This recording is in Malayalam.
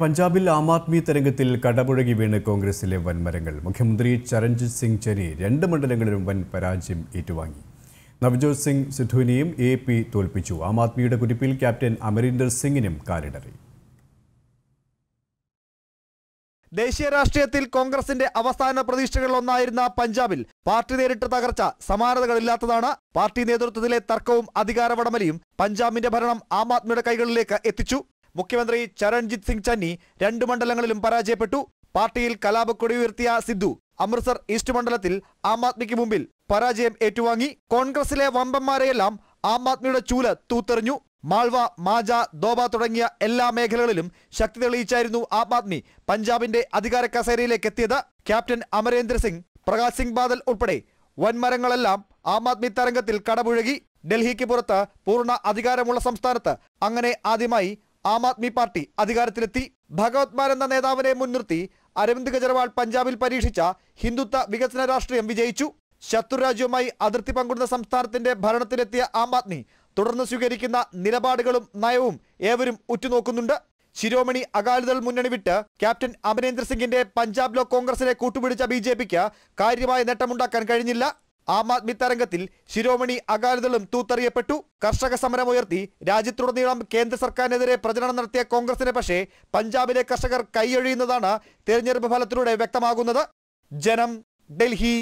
പഞ്ചാബിൽ ആം ആദ്മി തരംഗത്തിൽ കടപുഴകി വീണ് കോൺഗ്രസിലെ വൻമരങ്ങൾ മുഖ്യമന്ത്രി ചരൺജിത് സിംഗ് ചെനി രണ്ട് മണ്ഡലങ്ങളിലും വൻ പരാജയം ഏറ്റുവാങ്ങി നവ്ജോത് സിംഗ് സിദ്ധുവിനെയും എ പി തോൽപ്പിച്ചു ആം ആദ്മിയുടെ കുതിപ്പിൽ ക്യാപ്റ്റൻ അമരീന്ദർ സിംഗിനും കാലിടറി ദേശീയ രാഷ്ട്രീയത്തിൽ കോൺഗ്രസിന്റെ അവസാന പ്രതീക്ഷകളിലൊന്നായിരുന്ന പഞ്ചാബിൽ പാർട്ടി നേരിട്ട തകർച്ച സമാനതകളില്ലാത്തതാണ് പാർട്ടി നേതൃത്വത്തിലെ തർക്കവും അധികാരവടമലിയും പഞ്ചാബിന്റെ ഭരണം ആം ആദ്മിയുടെ കൈകളിലേക്ക് എത്തിച്ചു മുഖ്യമന്ത്രി ചരൺജിത് സിംഗ് ചന്നി രണ്ട് മണ്ഡലങ്ങളിലും പരാജയപ്പെട്ടു പാർട്ടിയിൽ കലാപക്കൊടി ഉയർത്തിയ സിദ്ധു അമൃത്സർ ഈസ്റ്റ് മണ്ഡലത്തിൽ ആം ആദ്മിക്ക് മുമ്പിൽ പരാജയം ഏറ്റുവാങ്ങി കോൺഗ്രസിലെ വമ്പന്മാരെയെല്ലാം ആം ആദ്മിയുടെ ചൂല തൂത്തെറിഞ്ഞു മാൾവ മാജ ദോബ തുടങ്ങിയ എല്ലാ മേഖലകളിലും ശക്തി തെളിയിച്ചായിരുന്നു ആം ആദ്മി പഞ്ചാബിന്റെ അധികാര കസേരയിലേക്ക് എത്തിയത് ക്യാപ്റ്റൻ അമരേന്ദ്ര സിംഗ് പ്രകാശ് സിംഗ് ബാദൽ ഉൾപ്പെടെ വൻമരങ്ങളെല്ലാം ആം ആദ്മി തരംഗത്തിൽ കടപുഴകി ഡൽഹിക്ക് പുറത്ത് പൂർണ്ണ അധികാരമുള്ള സംസ്ഥാനത്ത് അങ്ങനെ ആദ്യമായി ആം ആദ്മി പാർട്ടി അധികാരത്തിലെത്തി ഭഗവത് മാൻ എന്ന നേതാവിനെ മുൻനിർത്തി അരവിന്ദ് കെജ്രിവാൾ പഞ്ചാബിൽ പരീക്ഷിച്ച ഹിന്ദുത്വ വികസന രാഷ്ട്രീയം വിജയിച്ചു ശത്രുരാജ്യവുമായി അതിർത്തി പങ്കിടുന്ന സംസ്ഥാനത്തിന്റെ ഭരണത്തിലെത്തിയ ആം ആദ്മി തുടർന്ന് സ്വീകരിക്കുന്ന നിലപാടുകളും നയവും ഏവരും ഉറ്റുനോക്കുന്നുണ്ട് ശിരോമണി അകാലിദൾ മുന്നണി വിട്ട് ക്യാപ്റ്റൻ അമരേന്ദ്ര സിംഗിന്റെ പഞ്ചാബ് ലോക് കോൺഗ്രസിനെ കൂട്ടുപിടിച്ച ബി കാര്യമായ നേട്ടമുണ്ടാക്കാൻ കഴിഞ്ഞില്ല ആം ആദ്മി തരംഗത്തിൽ ശിരോമണി അകാലിദളും തൂത്തറിയപ്പെട്ടു കർഷക ഉയർത്തി രാജ്യത്തുടനീളം കേന്ദ്ര സർക്കാരിനെതിരെ പ്രചരണം നടത്തിയ കോൺഗ്രസിന് പക്ഷേ പഞ്ചാബിലെ കർഷകർ കൈയൊഴിയുന്നതാണ് തെരഞ്ഞെടുപ്പ് ഫലത്തിലൂടെ വ്യക്തമാകുന്നത് ജനം ഡൽഹി